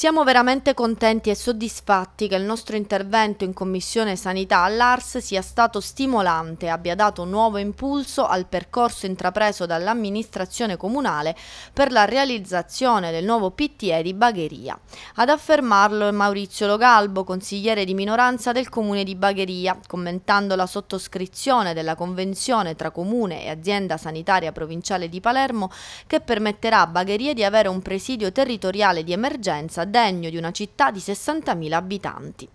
Siamo veramente contenti e soddisfatti che il nostro intervento in Commissione Sanità all'ARS sia stato stimolante e abbia dato nuovo impulso al percorso intrapreso dall'amministrazione comunale per la realizzazione del nuovo PTE di Bagheria. Ad affermarlo è Maurizio Logalbo, consigliere di minoranza del comune di Bagheria, commentando la sottoscrizione della convenzione tra comune e azienda sanitaria provinciale di Palermo che permetterà a Bagheria di avere un presidio territoriale di emergenza degno di una città di 60.000 abitanti.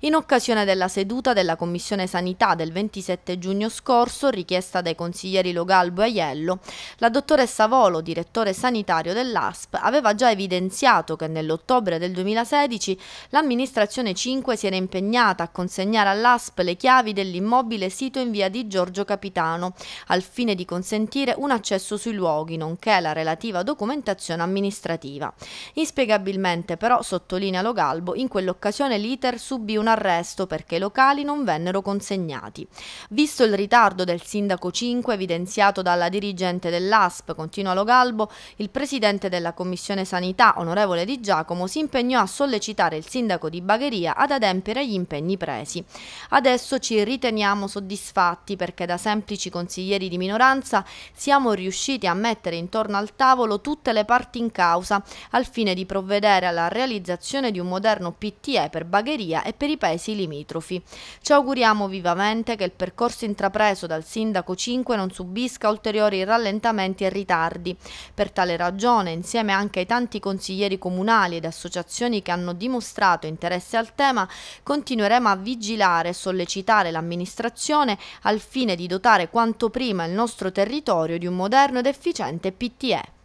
In occasione della seduta della Commissione Sanità del 27 giugno scorso, richiesta dai consiglieri Logalbo e Aiello, la dottoressa Volo, direttore sanitario dell'ASP, aveva già evidenziato che nell'ottobre del 2016 l'amministrazione 5 si era impegnata a consegnare all'ASP le chiavi dell'immobile sito in via di Giorgio Capitano, al fine di consentire un accesso sui luoghi, nonché la relativa documentazione amministrativa. Inspiegabilmente Precisamente però, sottolinea Lo Galbo, in quell'occasione l'iter subì un arresto perché i locali non vennero consegnati. Visto il ritardo del sindaco 5 evidenziato dalla dirigente dell'ASP, continua Lo Galbo, il presidente della Commissione Sanità, onorevole Di Giacomo, si impegnò a sollecitare il sindaco di Bagheria ad adempiere gli impegni presi. Adesso ci riteniamo soddisfatti perché da semplici consiglieri di minoranza siamo riusciti a mettere intorno al tavolo tutte le parti in causa al fine di provvedere alla la realizzazione di un moderno PTE per Bagheria e per i paesi limitrofi. Ci auguriamo vivamente che il percorso intrapreso dal Sindaco 5 non subisca ulteriori rallentamenti e ritardi. Per tale ragione, insieme anche ai tanti consiglieri comunali ed associazioni che hanno dimostrato interesse al tema, continueremo a vigilare e sollecitare l'amministrazione al fine di dotare quanto prima il nostro territorio di un moderno ed efficiente PTE.